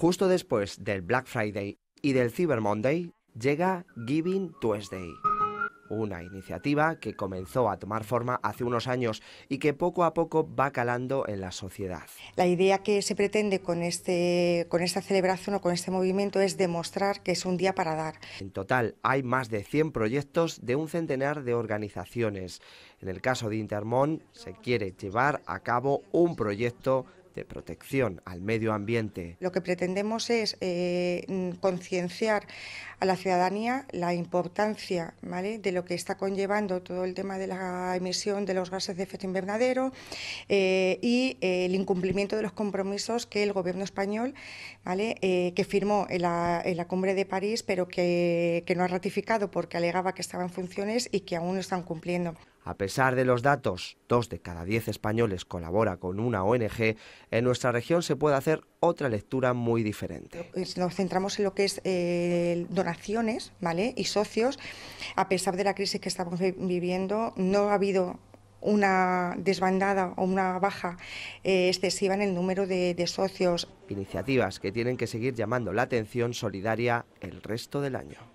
Justo después del Black Friday y del Cyber Monday llega Giving Tuesday, una iniciativa que comenzó a tomar forma hace unos años y que poco a poco va calando en la sociedad. La idea que se pretende con, este, con esta celebración o con este movimiento es demostrar que es un día para dar. En total hay más de 100 proyectos de un centenar de organizaciones. En el caso de Intermont se quiere llevar a cabo un proyecto de protección al medio ambiente. Lo que pretendemos es eh, concienciar a la ciudadanía la importancia de lo que está conllevando todo el tema de la emisión de los gases de efecto invernadero eh, y eh, el incumplimiento de los compromisos que el gobierno español ¿vale? que firmó en la, cumbre de París pero que, que no ha ratificado porque alegaba que estaba en funciones y que aún no están cumpliendo. A pesar de los datos, dos de cada diez españoles colabora con una ONG, en nuestra región se puede hacer otra lectura muy diferente. Pues, nos centramos en lo que es eh, donaciones ¿vale? y socios. A pesar de la crisis que estamos viviendo, no ha habido una desbandada o una baja eh, excesiva en el número de, socios. Iniciativas que tienen que seguir llamando la atención solidaria el resto del año.